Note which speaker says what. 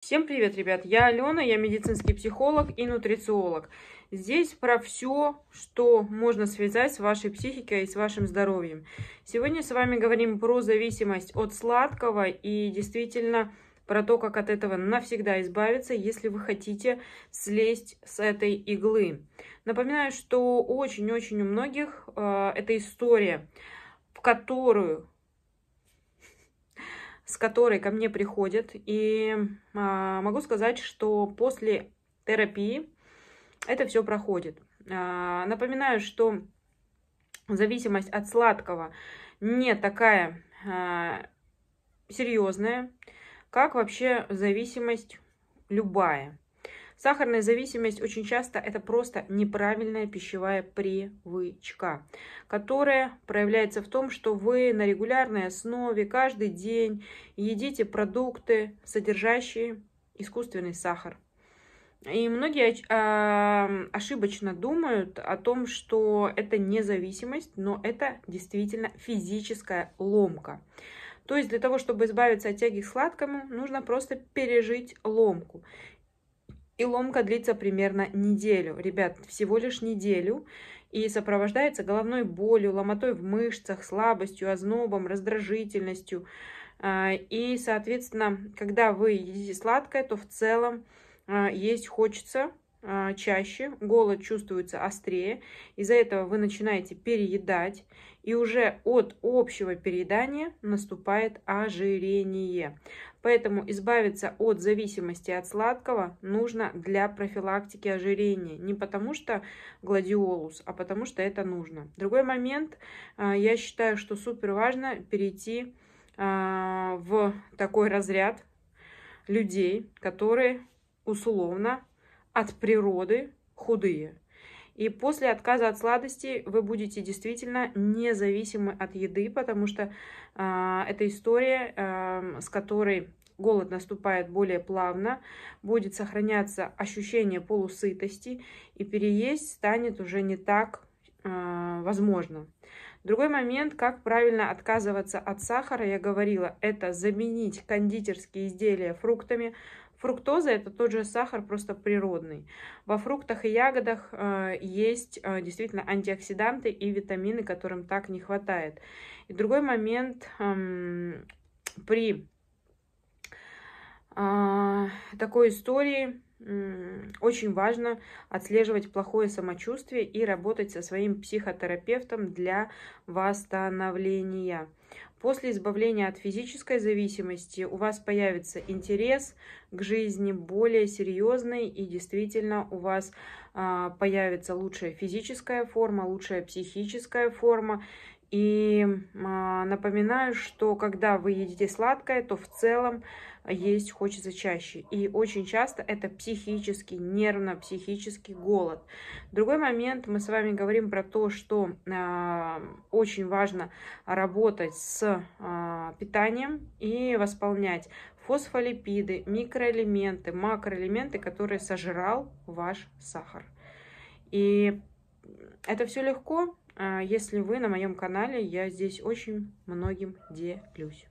Speaker 1: Всем привет, ребят! Я Алена, я медицинский психолог и нутрициолог. Здесь про все, что можно связать с вашей психикой и с вашим здоровьем. Сегодня с вами говорим про зависимость от сладкого и действительно про то, как от этого навсегда избавиться, если вы хотите слезть с этой иглы. Напоминаю, что очень-очень у многих э, эта история, в которую с которой ко мне приходят. И а, могу сказать, что после терапии это все проходит. А, напоминаю, что зависимость от сладкого не такая а, серьезная, как вообще зависимость любая. Сахарная зависимость очень часто это просто неправильная пищевая привычка, которая проявляется в том, что вы на регулярной основе каждый день едите продукты, содержащие искусственный сахар. И многие а, ошибочно думают о том, что это независимость, но это действительно физическая ломка. То есть для того, чтобы избавиться от тяги к сладкому, нужно просто пережить ломку. И ломка длится примерно неделю. Ребят, всего лишь неделю. И сопровождается головной болью, ломотой в мышцах, слабостью, ознобом, раздражительностью. А, и, соответственно, когда вы едите сладкое, то в целом а, есть хочется а, чаще, голод чувствуется острее, из-за этого вы начинаете переедать, и уже от общего переедания наступает ожирение. Поэтому избавиться от зависимости от сладкого нужно для профилактики ожирения. Не потому что гладиолус, а потому что это нужно. Другой момент, а, я считаю, что супер важно перейти а, в такой разряд людей, которые условно от природы худые. И после отказа от сладостей вы будете действительно независимы от еды, потому что э, эта история, э, с которой голод наступает более плавно, будет сохраняться ощущение полусытости, и переесть станет уже не так э, возможно. Другой момент, как правильно отказываться от сахара, я говорила, это заменить кондитерские изделия фруктами, Фруктоза – это тот же сахар, просто природный. Во фруктах и ягодах э, есть э, действительно антиоксиданты и витамины, которым так не хватает. И другой момент эм, при э, такой истории очень важно отслеживать плохое самочувствие и работать со своим психотерапевтом для восстановления. После избавления от физической зависимости у вас появится интерес к жизни более серьезный и действительно у вас а, появится лучшая физическая форма, лучшая психическая форма. И а, напоминаю, что когда вы едите сладкое, то в целом а есть хочется чаще. И очень часто это психический, нервно-психический голод. Другой момент, мы с вами говорим про то, что э, очень важно работать с э, питанием и восполнять фосфолипиды, микроэлементы, макроэлементы, которые сожрал ваш сахар. И это все легко, если вы на моем канале, я здесь очень многим делюсь.